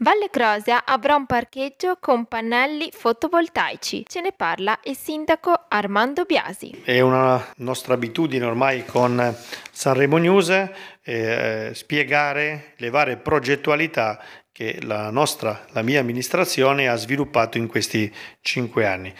Valle Crosia avrà un parcheggio con pannelli fotovoltaici. Ce ne parla il sindaco Armando Biasi. È una nostra abitudine ormai con Sanremo News eh, spiegare le varie progettualità che la nostra, la mia amministrazione ha sviluppato in questi cinque anni.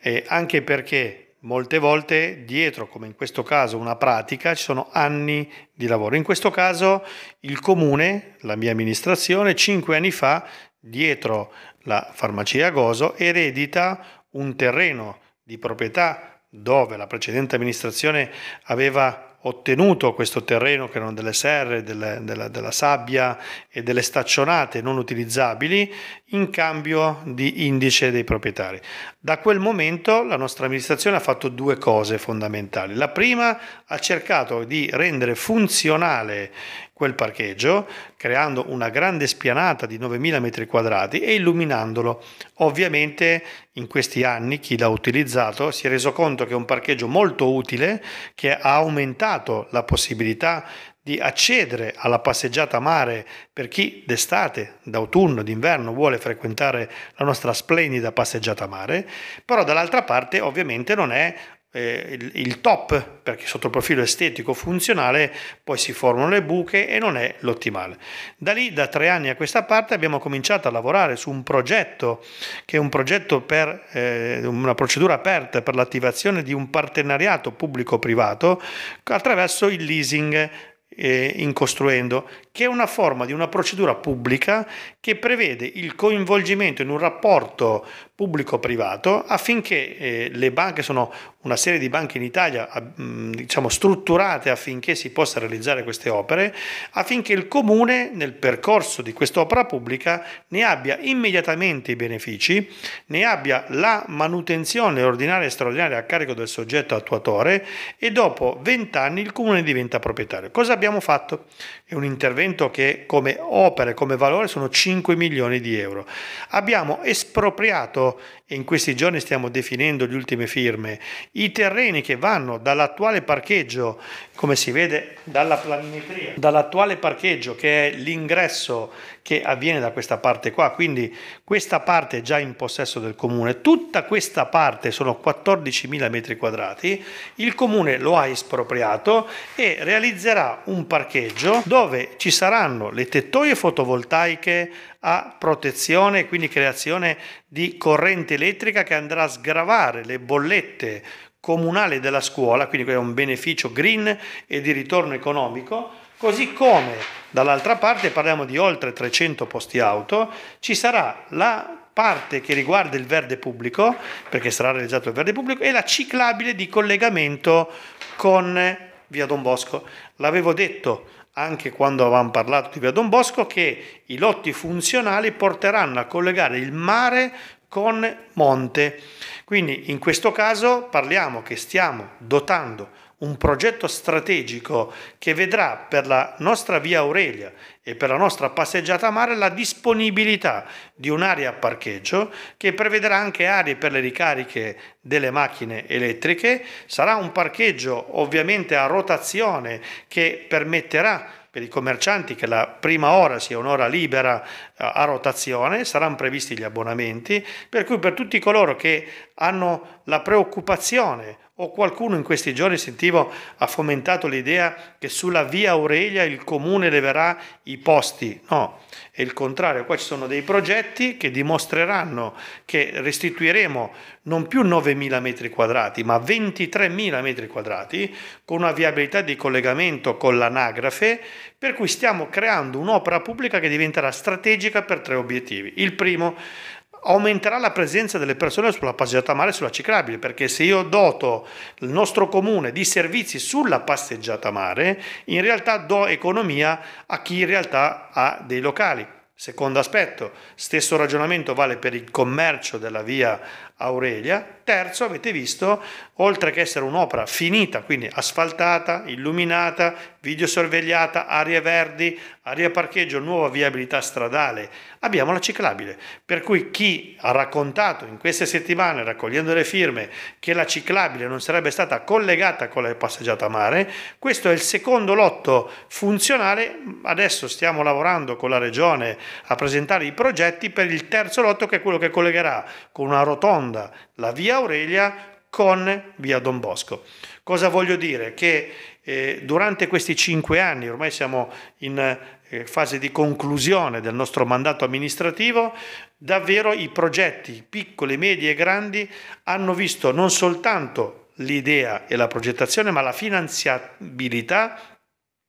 E anche perché Molte volte dietro, come in questo caso, una pratica, ci sono anni di lavoro. In questo caso il comune, la mia amministrazione, cinque anni fa, dietro la farmacia Goso, eredita un terreno di proprietà dove la precedente amministrazione aveva ottenuto questo terreno che erano delle serre, delle, della, della, sabbia e delle staccionate non utilizzabili in cambio di indice dei proprietari. Da quel momento la nostra amministrazione ha fatto due cose fondamentali. La prima ha cercato di rendere funzionale quel parcheggio, creando una grande spianata di 9.000 metri quadrati e illuminandolo. Ovviamente in questi anni chi l'ha utilizzato si è reso conto che è un parcheggio molto utile che ha aumentato la possibilità di accedere alla passeggiata a mare per chi d'estate, d'autunno, d'inverno vuole frequentare la nostra splendida passeggiata a mare, però dall'altra parte ovviamente non è eh, il, top, perché sotto il profilo estetico-funzionale poi si formano le buche e non è l'ottimale. Da lì, da tre anni a questa parte, abbiamo cominciato a lavorare su un progetto che è un progetto per eh, una procedura aperta per l'attivazione di un partenariato pubblico-privato attraverso il leasing eh, in costruendo, che è una forma di una procedura pubblica che prevede il coinvolgimento in un rapporto pubblico-privato affinché eh, le banche sono una serie di banche in Italia diciamo, strutturate affinché si possa realizzare queste opere, affinché il Comune nel percorso di quest'opera pubblica ne abbia immediatamente i benefici, ne abbia la manutenzione ordinaria e straordinaria a carico del soggetto attuatore e dopo 20 anni il Comune diventa proprietario. Cosa abbiamo fatto? È un intervento che come opere, come valore sono 5 milioni di euro. Abbiamo espropriato, e in questi giorni stiamo definendo le ultime firme, i terreni che vanno dall'attuale parcheggio, come si vede dalla planimetria, dall'attuale parcheggio che è l'ingresso che avviene da questa parte qua, quindi questa parte è già in possesso del comune, tutta questa parte sono 14.000 metri quadrati, il comune lo ha espropriato e realizzerà un parcheggio dove ci saranno le tettoie fotovoltaiche a protezione quindi creazione di corrente elettrica che andrà a sgravare le bollette comunale della scuola, quindi è un beneficio green e di ritorno economico, così come dall'altra parte parliamo di oltre 300 posti auto, ci sarà la parte che riguarda il verde pubblico, perché sarà realizzato il verde pubblico, e la ciclabile di collegamento con Via Don Bosco. L'avevo detto anche quando avevamo parlato di Via Don Bosco che i lotti funzionali porteranno a collegare il mare con monte. Quindi in questo caso parliamo che stiamo dotando un progetto strategico che vedrà per la nostra via Aurelia e per la nostra passeggiata a mare la disponibilità di un'area a parcheggio che prevederà anche aree per le ricariche delle macchine elettriche, sarà un parcheggio ovviamente a rotazione che permetterà per i commercianti che la prima ora sia un'ora libera eh, a rotazione, saranno previsti gli abbonamenti, per cui per tutti coloro che hanno la preoccupazione o qualcuno in questi giorni sentivo ha fomentato l'idea che sulla via Aurelia il comune leverà i posti. No, è il contrario. Qua ci sono dei progetti che dimostreranno che restituiremo non più 9.000 metri quadrati, ma 23.000 metri quadrati con una viabilità di collegamento con l'anagrafe per cui stiamo creando un'opera pubblica che diventerà strategica per tre obiettivi. Il primo, aumenterà la presenza delle persone sulla passeggiata a mare e sulla ciclabile, perché se io doto il nostro comune di servizi sulla passeggiata a mare, in realtà do economia a chi in realtà ha dei locali. Secondo aspetto, stesso ragionamento vale per il commercio della via Aurelia. Terzo, avete visto, oltre che essere un'opera finita, quindi asfaltata, illuminata, videosorvegliata, aria verdi, aria parcheggio, nuova viabilità stradale, abbiamo la ciclabile. Per cui chi ha raccontato in queste settimane, raccogliendo le firme, che la ciclabile non sarebbe stata collegata con la passeggiata a mare, questo è il secondo lotto funzionale. Adesso stiamo lavorando con la regione a presentare i progetti per il terzo lotto che è quello che collegherà con una rotonda sponda la via Aurelia con via Don Bosco. Cosa voglio dire? Che eh, durante questi cinque anni, ormai siamo in eh, fase di conclusione del nostro mandato amministrativo, davvero i progetti piccoli, medi e grandi hanno visto non soltanto l'idea e la progettazione, ma la finanziabilità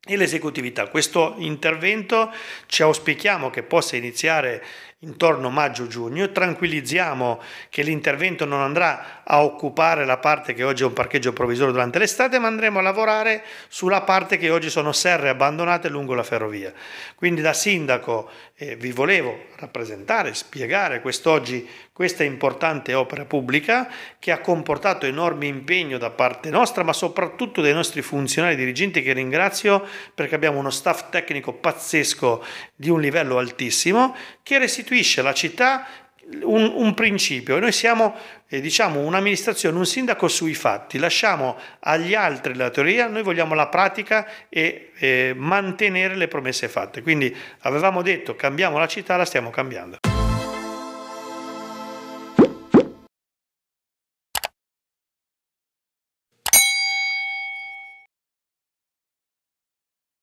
e l'esecutività. Questo intervento ci auspichiamo che possa iniziare intorno maggio-giugno e tranquillizziamo che l'intervento non andrà a occupare la parte che oggi è un parcheggio provvisorio durante l'estate, ma andremo a lavorare sulla parte che oggi sono serre abbandonate lungo la ferrovia. Quindi da sindaco eh, vi volevo rappresentare, spiegare quest'oggi questa importante opera pubblica che ha comportato enorme impegno da parte nostra, ma soprattutto dei nostri funzionari dirigenti che ringrazio perché abbiamo uno staff tecnico pazzesco di un livello altissimo che restituisce alla città un, un principio. Noi siamo, eh, diciamo, un'amministrazione, un sindaco sui fatti, lasciamo agli altri la teoria, noi vogliamo la pratica e eh, mantenere le promesse fatte. Quindi avevamo detto cambiamo la città, la stiamo cambiando.